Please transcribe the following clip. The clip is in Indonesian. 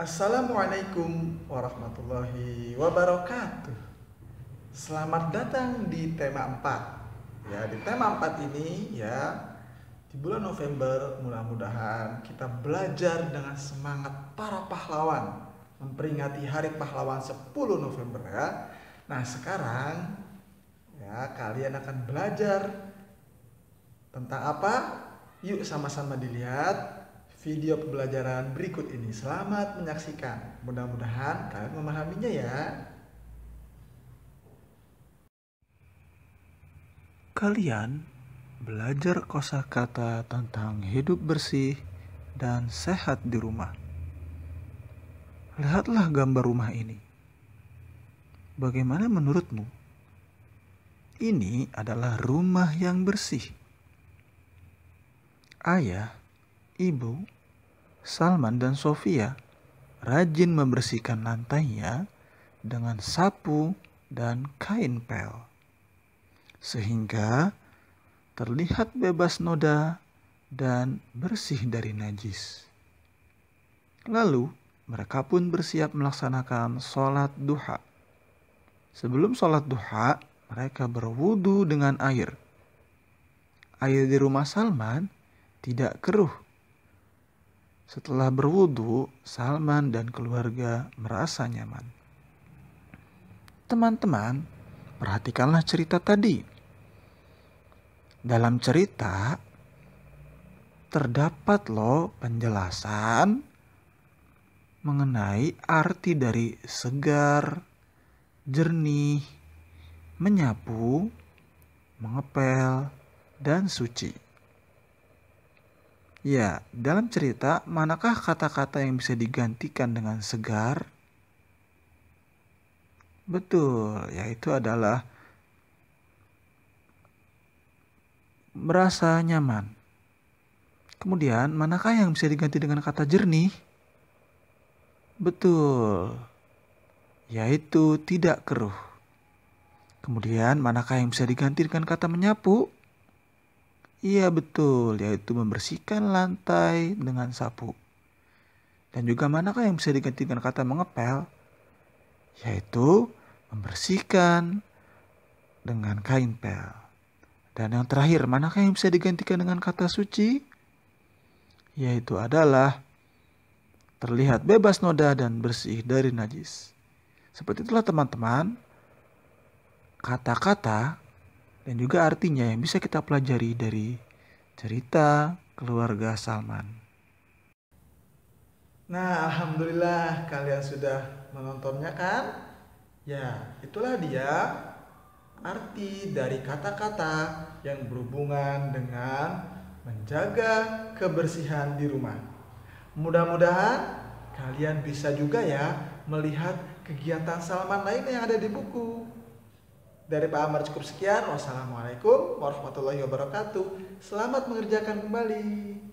Assalamualaikum warahmatullahi wabarakatuh Selamat datang di tema 4 Ya di tema 4 ini ya Di bulan November mudah-mudahan kita belajar dengan semangat para pahlawan Memperingati hari pahlawan 10 November ya Nah sekarang ya kalian akan belajar tentang apa? Yuk sama-sama dilihat video pembelajaran berikut ini. Selamat menyaksikan. Mudah-mudahan kalian memahaminya ya. Kalian belajar kosakata tentang hidup bersih dan sehat di rumah. Lihatlah gambar rumah ini Bagaimana menurutmu? Ini adalah rumah yang bersih. Ayah, ibu, Salman dan Sofia rajin membersihkan lantainya dengan sapu dan kain pel. Sehingga terlihat bebas noda dan bersih dari najis. Lalu mereka pun bersiap melaksanakan sholat duha. Sebelum sholat duha, mereka berwudu dengan air. Air di rumah Salman tidak keruh. Setelah berwudu, Salman dan keluarga merasa nyaman. Teman-teman, perhatikanlah cerita tadi. Dalam cerita, terdapat loh penjelasan mengenai arti dari segar, jernih, menyapu, mengepel, dan suci. Ya, dalam cerita, manakah kata-kata yang bisa digantikan dengan segar? Betul, yaitu adalah merasa nyaman. Kemudian, manakah yang bisa diganti dengan kata jernih? Betul, yaitu tidak keruh. Kemudian, manakah yang bisa diganti dengan kata menyapu? Iya betul, yaitu membersihkan lantai dengan sapu. Dan juga manakah yang bisa diganti dengan kata mengepel? Yaitu membersihkan dengan kain pel. Dan yang terakhir, manakah yang bisa digantikan dengan kata suci? Yaitu adalah terlihat bebas noda dan bersih dari najis. Seperti itulah teman-teman kata-kata dan juga artinya yang bisa kita pelajari dari cerita keluarga Salman. Nah, alhamdulillah kalian sudah menontonnya kan? Ya, itulah dia arti dari kata-kata yang berhubungan dengan menjaga kebersihan di rumah. Mudah-mudahan Kalian bisa juga ya melihat kegiatan Salman lainnya yang ada di buku. Dari Pak Amar cukup sekian. Wassalamualaikum warahmatullahi wabarakatuh. Selamat mengerjakan kembali.